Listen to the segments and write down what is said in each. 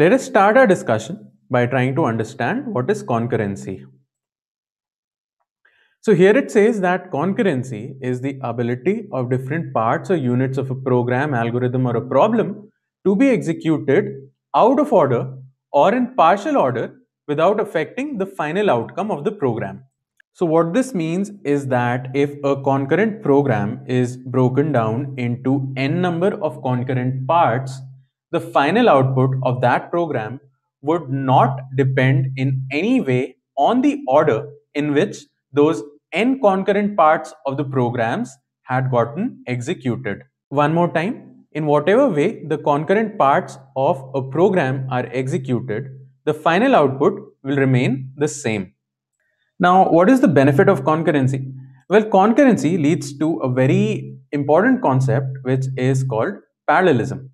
Let us start our discussion by trying to understand what is concurrency. So here it says that concurrency is the ability of different parts or units of a program, algorithm or a problem to be executed out of order or in partial order without affecting the final outcome of the program. So what this means is that if a concurrent program is broken down into n number of concurrent parts, the final output of that program would not depend in any way on the order in which those n concurrent parts of the programs had gotten executed. One more time, in whatever way the concurrent parts of a program are executed, the final output will remain the same. Now, what is the benefit of concurrency? Well, concurrency leads to a very important concept which is called parallelism.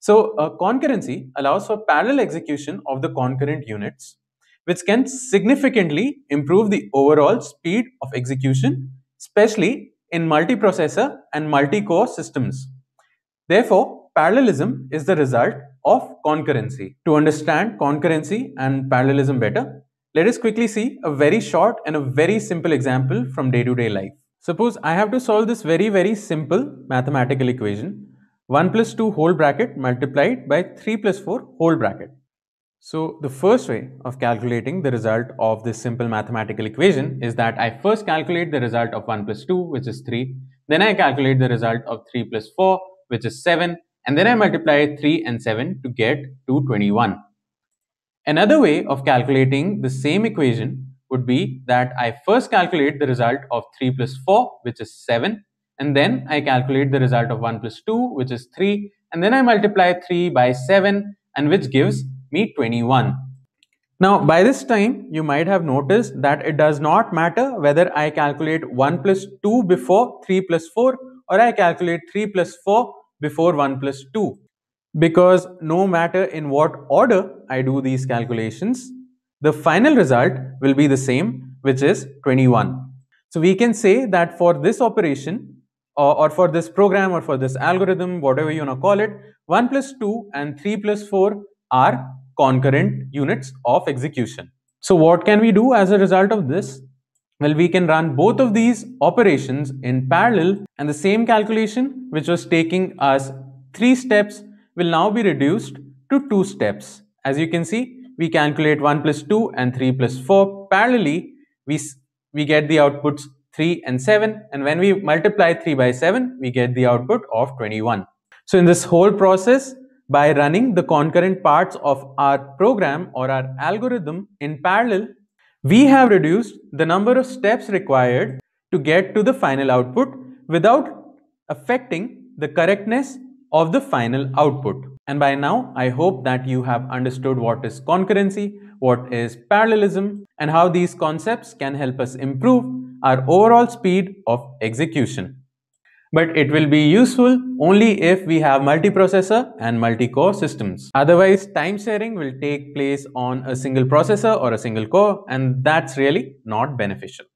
So a uh, concurrency allows for parallel execution of the concurrent units, which can significantly improve the overall speed of execution, especially in multiprocessor and multi-core systems. Therefore, parallelism is the result of concurrency. To understand concurrency and parallelism better, let us quickly see a very short and a very simple example from day-to-day -day life. Suppose I have to solve this very, very simple mathematical equation 1 plus 2 whole bracket multiplied by 3 plus 4 whole bracket. So the first way of calculating the result of this simple mathematical equation is that I first calculate the result of 1 plus 2 which is 3, then I calculate the result of 3 plus 4 which is 7 and then I multiply 3 and 7 to get 221. Another way of calculating the same equation would be that I first calculate the result of 3 plus 4 which is 7 and then I calculate the result of 1 plus 2, which is 3, and then I multiply 3 by 7, and which gives me 21. Now, by this time, you might have noticed that it does not matter whether I calculate 1 plus 2 before 3 plus 4 or I calculate 3 plus 4 before 1 plus 2 because no matter in what order I do these calculations, the final result will be the same, which is 21. So we can say that for this operation, or for this program or for this algorithm, whatever you want to call it, 1 plus 2 and 3 plus 4 are concurrent units of execution. So what can we do as a result of this? Well, we can run both of these operations in parallel and the same calculation which was taking us 3 steps will now be reduced to 2 steps. As you can see, we calculate 1 plus 2 and 3 plus 4 parallelly. We, we get the outputs 3 and 7 and when we multiply 3 by 7 we get the output of 21. So in this whole process by running the concurrent parts of our program or our algorithm in parallel we have reduced the number of steps required to get to the final output without affecting the correctness of the final output. And by now, I hope that you have understood what is concurrency, what is parallelism, and how these concepts can help us improve our overall speed of execution. But it will be useful only if we have multiprocessor and multi-core systems. Otherwise, time sharing will take place on a single processor or a single core and that's really not beneficial.